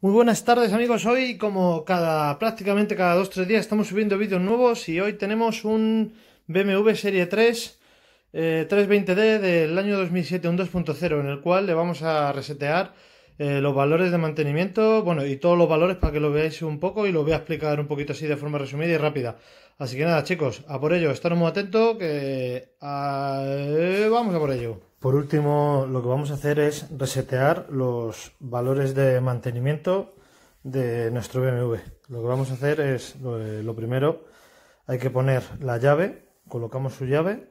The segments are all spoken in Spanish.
Muy buenas tardes amigos, hoy como cada prácticamente cada 2-3 días estamos subiendo vídeos nuevos y hoy tenemos un BMW Serie 3 320D eh, del año 2007, un 2.0 en el cual le vamos a resetear eh, los valores de mantenimiento, bueno y todos los valores para que lo veáis un poco y lo voy a explicar un poquito así de forma resumida y rápida. Así que nada chicos, a por ello, estar muy atentos que eh, vamos a por ello. Por último, lo que vamos a hacer es resetear los valores de mantenimiento de nuestro BMW. Lo que vamos a hacer es, eh, lo primero, hay que poner la llave, colocamos su llave,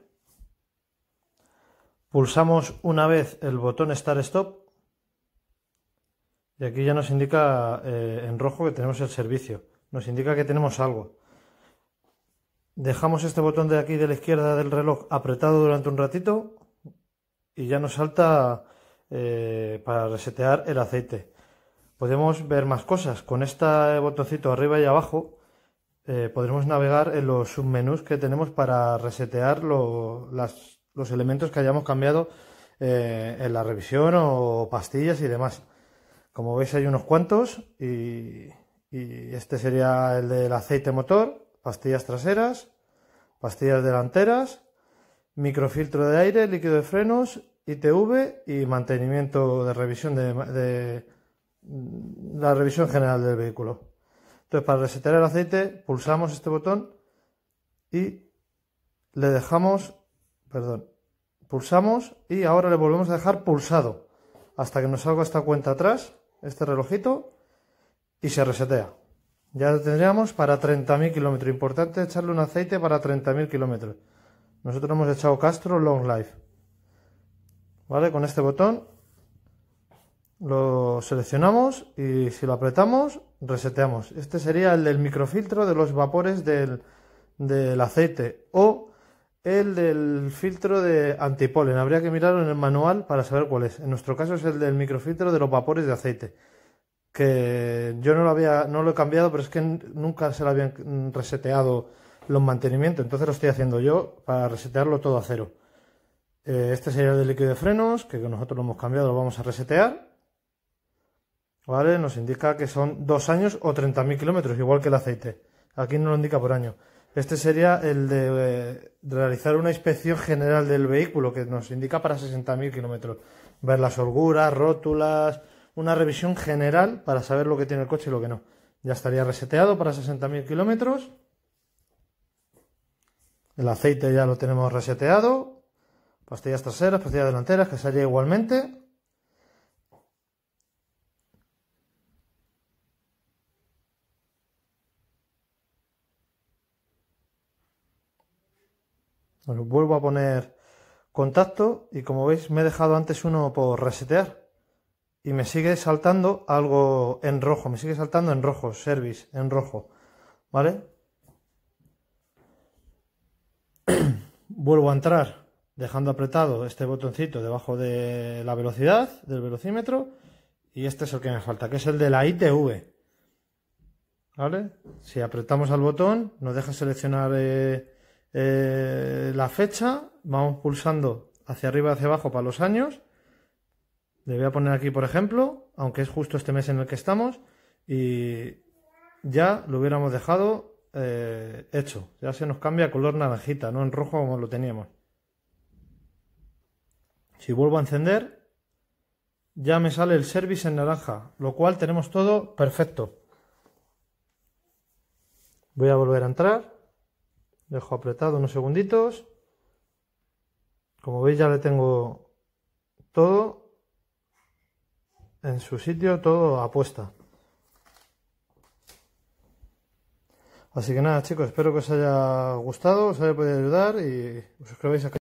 pulsamos una vez el botón Start Stop y aquí ya nos indica eh, en rojo que tenemos el servicio, nos indica que tenemos algo. Dejamos este botón de aquí de la izquierda del reloj apretado durante un ratito y ya nos salta eh, para resetear el aceite. Podemos ver más cosas. Con este botoncito arriba y abajo eh, podremos navegar en los submenús que tenemos para resetear los elementos que hayamos cambiado eh, en la revisión o pastillas y demás. Como veis hay unos cuantos y este sería el del aceite motor, pastillas traseras, pastillas delanteras microfiltro de aire, líquido de frenos, ITV y mantenimiento de revisión de, mm, la revisión general del vehículo. Entonces, para resetear el aceite, pulsamos este botón y le dejamos, perdón, pulsamos y ahora le volvemos a dejar pulsado hasta que nos salga esta cuenta atrás, este relojito, y se resetea. Ya lo tendríamos para 30.000 kilómetros. Importante echarle un aceite para 30.000 kilómetros. Nosotros hemos echado Castro Long Life. ¿Vale? Con este botón lo seleccionamos y si lo apretamos, reseteamos. Este sería el del microfiltro de los vapores del, aceite o el del filtro de antipolen. Habría que mirarlo en el manual para saber cuál es. En nuestro caso es el del microfiltro de los vapores de aceite. Que yo no lo había, no lo he cambiado, pero es que nunca se lo habían reseteado los mantenimientos, entonces lo estoy haciendo yo para resetearlo todo a cero. Eh, este sería el de líquido de frenos, que nosotros lo hemos cambiado, lo vamos a resetear. ¿Vale? Nos indica que son dos años o 30.000 kilómetros, igual que el aceite. Aquí no lo indica por año. Este sería el de eh, realizar una inspección general del vehículo, que nos indica para 60.000 kilómetros. Ver las holguras, rótulas, una revisión general para saber lo que tiene el coche y lo que no. Ya estaría reseteado para 60.000 kilómetros. El aceite ya lo tenemos reseteado. Pastillas traseras, pastillas delanteras, que sale igualmente. Bueno, vuelvo a poner contacto y como veis me he dejado antes uno por resetear y me sigue saltando algo en rojo, me sigue saltando en rojo, service en rojo, ¿vale? vuelvo a entrar dejando apretado este botoncito debajo de la velocidad del velocímetro y este es el que me falta, que es el de la ITV. ¿Vale? Si apretamos al botón, nos deja seleccionar eh, eh, la fecha, vamos pulsando hacia arriba hacia abajo para los años. Le voy a poner aquí, por ejemplo, aunque es justo este mes en el que estamos, y ya lo hubiéramos dejado eh, hecho. Ya se nos cambia color naranjita, no en rojo como lo teníamos. Si vuelvo a encender, ya me sale el service en naranja, lo cual tenemos todo perfecto. Voy a volver a entrar. Dejo apretado unos segunditos. Como veis ya le tengo todo en su sitio, todo apuesta. Así que nada chicos, espero que os haya gustado, os haya podido ayudar y os suscribáis acá.